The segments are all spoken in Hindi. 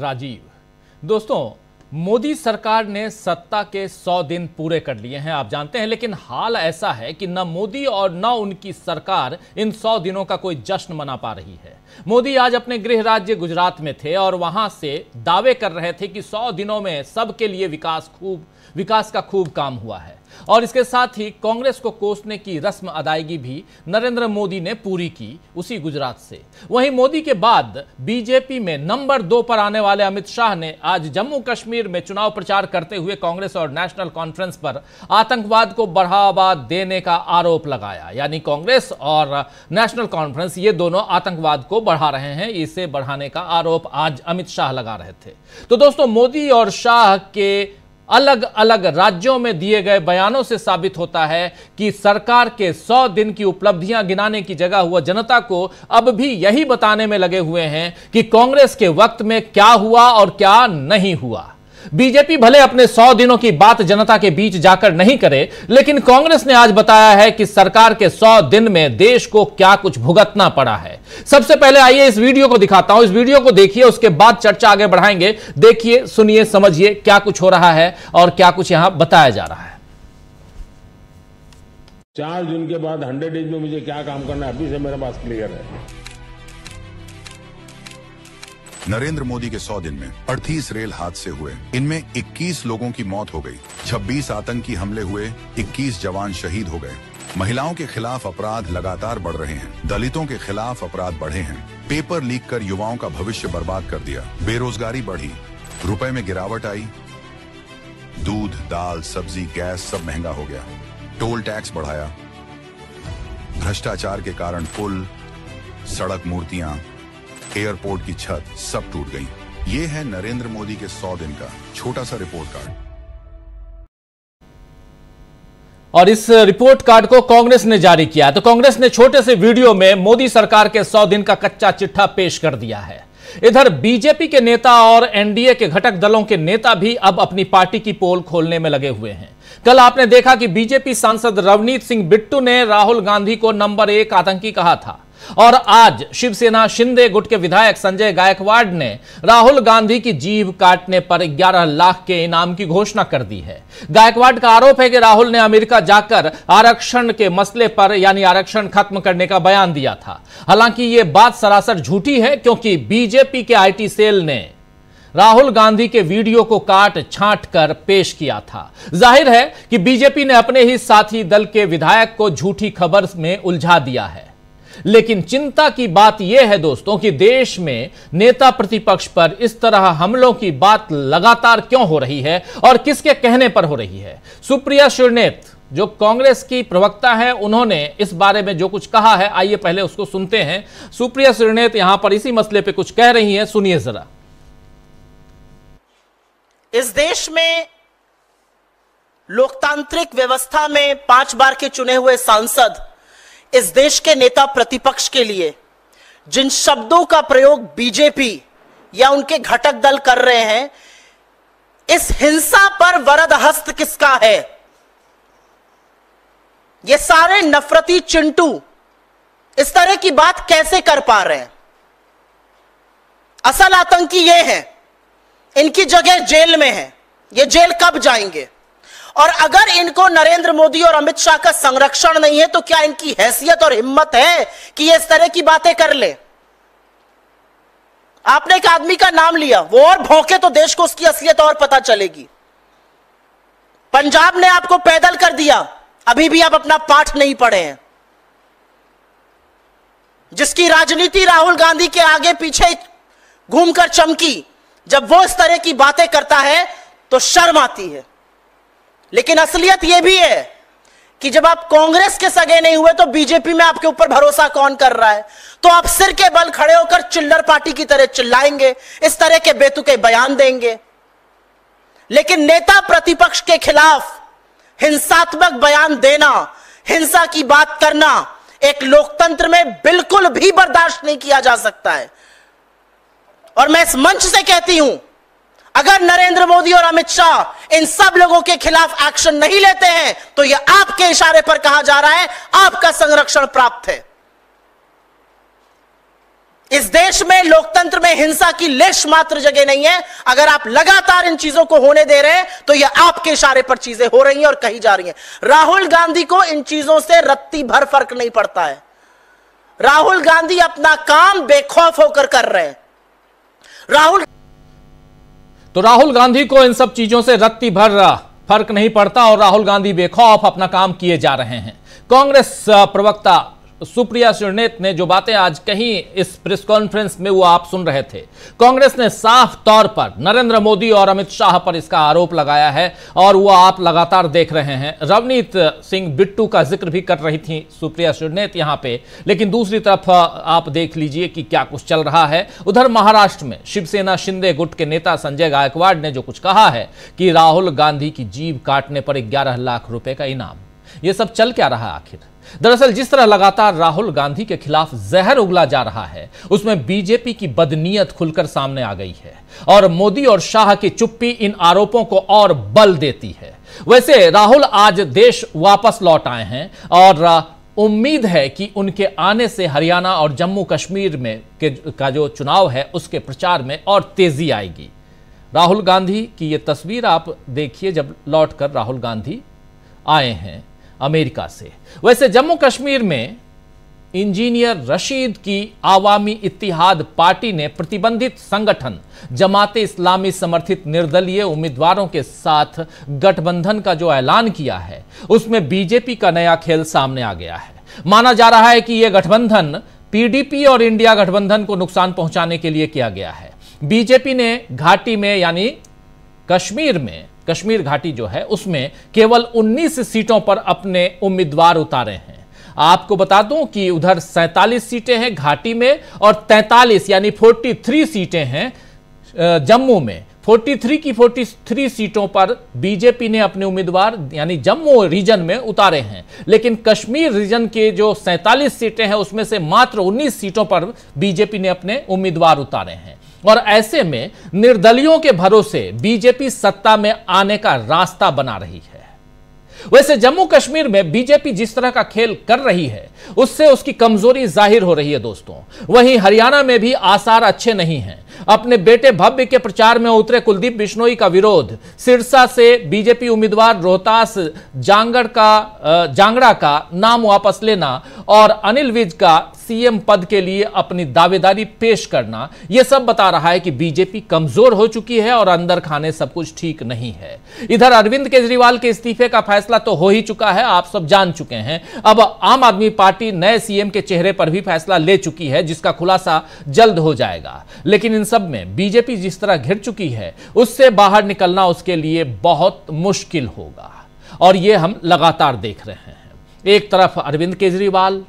राजीव दोस्तों मोदी सरकार ने सत्ता के 100 दिन पूरे कर लिए हैं आप जानते हैं लेकिन हाल ऐसा है कि न मोदी और न उनकी सरकार इन 100 दिनों का कोई जश्न मना पा रही है मोदी आज अपने गृह राज्य गुजरात में थे और वहां से दावे कर रहे थे कि 100 दिनों में सबके लिए विकास खूब विकास का खूब काम हुआ है और इसके साथ ही कांग्रेस को कोसने की रस्म अदायगी भी नरेंद्र मोदी ने पूरी की उसी गुजरात से वहीं मोदी के बाद बीजेपी में नंबर दो पर आने वाले अमित शाह ने आज जम्मू कश्मीर में चुनाव प्रचार करते हुए कांग्रेस और नेशनल कॉन्फ्रेंस पर आतंकवाद को बढ़ावा देने का आरोप लगाया यानी कांग्रेस और नेशनल कॉन्फ्रेंस ये दोनों आतंकवाद को बढ़ा रहे हैं इसे बढ़ाने का आरोप आज अमित शाह लगा रहे थे तो दोस्तों मोदी और शाह के अलग अलग राज्यों में दिए गए बयानों से साबित होता है कि सरकार के 100 दिन की उपलब्धियां गिनाने की जगह हुआ जनता को अब भी यही बताने में लगे हुए हैं कि कांग्रेस के वक्त में क्या हुआ और क्या नहीं हुआ बीजेपी भले अपने सौ दिनों की बात जनता के बीच जाकर नहीं करे लेकिन कांग्रेस ने आज बताया है कि सरकार के सौ दिन में देश को क्या कुछ भुगतना पड़ा है सबसे पहले आइए इस वीडियो को दिखाता हूं इस वीडियो को देखिए उसके बाद चर्चा आगे बढ़ाएंगे देखिए सुनिए समझिए क्या कुछ हो रहा है और क्या कुछ यहां बताया जा रहा है चार जून के बाद हंड्रेड डेज में मुझे क्या काम करना है अभी से मेरे पास क्लियर है नरेंद्र मोदी के 100 दिन में 38 रेल हादसे हुए इनमें 21 लोगों की मौत हो गई 26 आतंकी हमले हुए 21 जवान शहीद हो गए महिलाओं के खिलाफ अपराध लगातार बढ़ रहे हैं दलितों के खिलाफ अपराध बढ़े हैं पेपर लीक कर युवाओं का भविष्य बर्बाद कर दिया बेरोजगारी बढ़ी रुपए में गिरावट आई दूध दाल सब्जी गैस सब महंगा हो गया टोल टैक्स बढ़ाया भ्रष्टाचार के कारण पुल सड़क मूर्तियां एयरपोर्ट की छत सब टूट गई ये है नरेंद्र मोदी के सौ दिन का छोटा सा रिपोर्ट कार्ड और इस रिपोर्ट कार्ड को कांग्रेस ने जारी किया तो कांग्रेस ने छोटे से वीडियो में मोदी सरकार के सौ दिन का कच्चा चिट्ठा पेश कर दिया है इधर बीजेपी के नेता और एनडीए के घटक दलों के नेता भी अब अपनी पार्टी की पोल खोलने में लगे हुए हैं कल आपने देखा कि बीजेपी सांसद रवनीत सिंह बिट्टू ने राहुल गांधी को नंबर एक आतंकी कहा था और आज शिवसेना शिंदे गुट के विधायक संजय गायकवाड़ ने राहुल गांधी की जीव काटने पर 11 लाख के इनाम की घोषणा कर दी है गायकवाड़ का आरोप है कि राहुल ने अमेरिका जाकर आरक्षण के मसले पर यानी आरक्षण खत्म करने का बयान दिया था हालांकि यह बात सरासर झूठी है क्योंकि बीजेपी के आईटी सेल ने राहुल गांधी के वीडियो को काट छांट कर पेश किया था जाहिर है कि बीजेपी ने अपने ही साथी दल के विधायक को झूठी खबर में उलझा दिया है लेकिन चिंता की बात यह है दोस्तों कि देश में नेता प्रतिपक्ष पर इस तरह हमलों की बात लगातार क्यों हो रही है और किसके कहने पर हो रही है सुप्रिया शुरनेत जो कांग्रेस की प्रवक्ता है उन्होंने इस बारे में जो कुछ कहा है आइए पहले उसको सुनते हैं सुप्रिया शुरनेत यहां पर इसी मसले पर कुछ कह रही है सुनिए जरा इस देश में लोकतांत्रिक व्यवस्था में पांच बार के चुने हुए सांसद इस देश के नेता प्रतिपक्ष के लिए जिन शब्दों का प्रयोग बीजेपी या उनके घटक दल कर रहे हैं इस हिंसा पर वरद हस्त किसका है ये सारे नफरती चिंटू इस तरह की बात कैसे कर पा रहे हैं असल आतंकी ये हैं इनकी जगह जेल में है ये जेल कब जाएंगे और अगर इनको नरेंद्र मोदी और अमित शाह का संरक्षण नहीं है तो क्या इनकी हैसियत और हिम्मत है कि ये इस तरह की बातें कर ले आपने एक आदमी का नाम लिया वो और भौंके तो देश को उसकी असलियत और पता चलेगी पंजाब ने आपको पैदल कर दिया अभी भी आप अपना पाठ नहीं पढ़े हैं जिसकी राजनीति राहुल गांधी के आगे पीछे घूमकर चमकी जब वो इस तरह की बातें करता है तो शर्म आती है लेकिन असलियत यह भी है कि जब आप कांग्रेस के सगे नहीं हुए तो बीजेपी में आपके ऊपर भरोसा कौन कर रहा है तो आप सिर के बल खड़े होकर चिल्लर पार्टी की तरह चिल्लाएंगे इस तरह के बेतुके बयान देंगे लेकिन नेता प्रतिपक्ष के खिलाफ हिंसात्मक बयान देना हिंसा की बात करना एक लोकतंत्र में बिल्कुल भी बर्दाश्त नहीं किया जा सकता है और मैं इस मंच से कहती हूं अगर नरेंद्र मोदी और अमित शाह इन सब लोगों के खिलाफ एक्शन नहीं लेते हैं तो यह आपके इशारे पर कहा जा रहा है आपका संरक्षण प्राप्त है इस देश में लोकतंत्र में हिंसा की लेश मात्र जगह नहीं है अगर आप लगातार इन चीजों को होने दे रहे हैं तो यह आपके इशारे पर चीजें हो रही हैं और कही जा रही हैं राहुल गांधी को इन चीजों से रत्ती भर फर्क नहीं पड़ता है राहुल गांधी अपना काम बेखौफ होकर कर रहे हैं राहुल तो राहुल गांधी को इन सब चीजों से रत्ती भर फर्क नहीं पड़ता और राहुल गांधी बेखौफ अपना काम किए जा रहे हैं कांग्रेस प्रवक्ता सुप्रिया श्रीनेत ने जो बातें आज कही इस प्रेस कॉन्फ्रेंस में वो आप सुन रहे थे कांग्रेस ने साफ तौर पर नरेंद्र मोदी और अमित शाह पर इसका आरोप लगाया है और वो आप लगातार देख रहे हैं रवनीत सिंह बिट्टू का जिक्र भी कर रही थी सुप्रिया श्रीनेत यहां पे लेकिन दूसरी तरफ आप देख लीजिए कि क्या कुछ चल रहा है उधर महाराष्ट्र में शिवसेना शिंदे गुट के नेता संजय गायकवाड़ ने जो कुछ कहा है कि राहुल गांधी की जीव काटने पर ग्यारह लाख रुपए का इनाम ये सब चल क्या रहा आखिर दरअसल जिस तरह लगातार राहुल गांधी के खिलाफ जहर उगला जा रहा है उसमें बीजेपी की बदनीयत खुलकर सामने आ गई है और मोदी और शाह की चुप्पी इन आरोपों को और बल देती है वैसे राहुल आज देश वापस लौट आए हैं और उम्मीद है कि उनके आने से हरियाणा और जम्मू कश्मीर में के का जो चुनाव है उसके प्रचार में और तेजी आएगी राहुल गांधी की यह तस्वीर आप देखिए जब लौट कर राहुल गांधी आए हैं अमेरिका से वैसे जम्मू कश्मीर में इंजीनियर रशीद की आवामी इतिहाद पार्टी ने प्रतिबंधित संगठन जमाते इस्लामी समर्थित निर्दलीय उम्मीदवारों के साथ गठबंधन का जो ऐलान किया है उसमें बीजेपी का नया खेल सामने आ गया है माना जा रहा है कि यह गठबंधन पीडीपी और इंडिया गठबंधन को नुकसान पहुंचाने के लिए किया गया है बीजेपी ने घाटी में यानी कश्मीर में कश्मीर घाटी जो है उसमें केवल 19 सीटों पर अपने उम्मीदवार उतारे हैं आपको बता दूं कि उधर 47 सीटें हैं घाटी में और 43 यानी 43 सीटें हैं जम्मू में 43 की 43 सीटों पर बीजेपी ने अपने उम्मीदवार यानी जम्मू रीजन में उतारे हैं लेकिन कश्मीर रीजन के जो 47 सीटें हैं उसमें से मात्र 19 सीटों पर बीजेपी ने अपने उम्मीदवार उतारे हैं और ऐसे में निर्दलियों के भरोसे बीजेपी सत्ता में आने का रास्ता बना रही है वैसे जम्मू कश्मीर में बीजेपी जिस तरह का खेल कर रही है उससे उसकी कमजोरी जाहिर हो रही है दोस्तों वहीं हरियाणा में भी आसार अच्छे नहीं हैं अपने बेटे भव्य के प्रचार में उतरे कुलदीप बिश्नोई का विरोध सिरसा से बीजेपी उम्मीदवार रोहतास जांगड़ का जांगड़ा का नाम वापस लेना और अनिल विज का सीएम पद के लिए अपनी दावेदारी पेश करना यह सब बता रहा है कि बीजेपी कमजोर हो चुकी है और अंदर खाने सब कुछ ठीक नहीं है इधर अरविंद केजरीवाल के इस्तीफे का फैसला तो हो ही चुका है आप सब जान चुके हैं अब आम आदमी पार्टी नए सीएम के चेहरे पर भी फैसला ले चुकी है जिसका खुलासा जल्द हो जाएगा लेकिन इन सब में बीजेपी जिस तरह घिर चुकी है उससे बाहर निकलना उसके लिए बहुत मुश्किल होगा और ये हम लगातार देख रहे हैं एक तरफ अरविंद केजरीवाल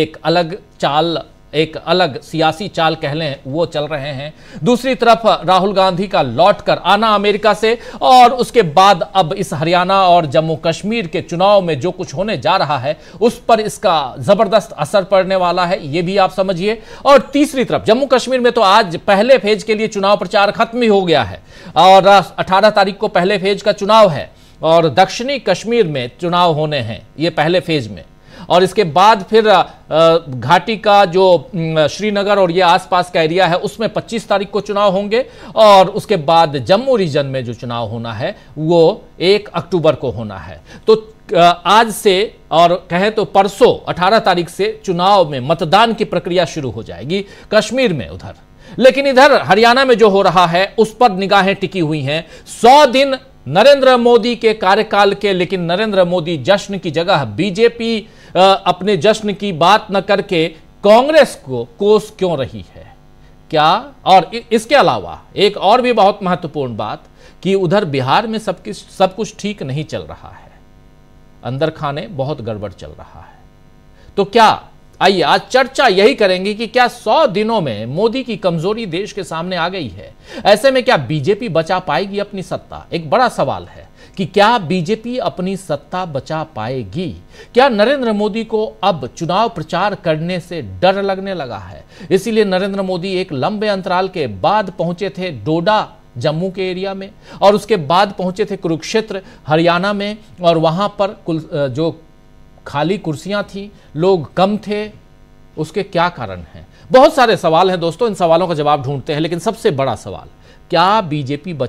एक अलग चाल एक अलग सियासी चाल कह लें वो चल रहे हैं दूसरी तरफ राहुल गांधी का लौट कर आना अमेरिका से और उसके बाद अब इस हरियाणा और जम्मू कश्मीर के चुनाव में जो कुछ होने जा रहा है उस पर इसका जबरदस्त असर पड़ने वाला है ये भी आप समझिए और तीसरी तरफ जम्मू कश्मीर में तो आज पहले फेज के लिए चुनाव प्रचार खत्म ही हो गया है और अठारह तारीख को पहले फेज का चुनाव है और दक्षिणी कश्मीर में चुनाव होने हैं ये पहले फेज में और इसके बाद फिर घाटी का जो श्रीनगर और ये आसपास का एरिया है उसमें 25 तारीख को चुनाव होंगे और उसके बाद जम्मू रीजन में जो चुनाव होना है वो एक अक्टूबर को होना है तो आज से और कहें तो परसों 18 तारीख से चुनाव में मतदान की प्रक्रिया शुरू हो जाएगी कश्मीर में उधर लेकिन इधर हरियाणा में जो हो रहा है उस पर निगाहें टिकी हुई हैं सौ दिन नरेंद्र मोदी के कार्यकाल के लेकिन नरेंद्र मोदी जश्न की जगह बीजेपी अपने जश्न की बात न करके कांग्रेस को कोस क्यों रही है क्या और इसके अलावा एक और भी बहुत महत्वपूर्ण बात कि उधर बिहार में सब किस सब कुछ ठीक नहीं चल रहा है अंदर खाने बहुत गड़बड़ चल रहा है तो क्या आइए आज चर्चा यही करेंगे कि क्या 100 दिनों में मोदी की कमजोरी देश के सामने आ गई है ऐसे में क्या बीजेपी बचा पाएगी अपनी सत्ता एक बड़ा सवाल है कि क्या बीजेपी अपनी सत्ता बचा पाएगी क्या नरेंद्र मोदी को अब चुनाव प्रचार करने से डर लगने लगा है इसीलिए नरेंद्र मोदी एक लंबे अंतराल के बाद पहुंचे थे डोडा जम्मू के एरिया में और उसके बाद पहुंचे थे कुरुक्षेत्र हरियाणा में और वहां पर कुल जो खाली कुर्सियां थी लोग कम थे उसके क्या कारण हैं बहुत सारे सवाल हैं दोस्तों इन सवालों का जवाब ढूंढते हैं लेकिन सबसे बड़ा सवाल क्या बीजेपी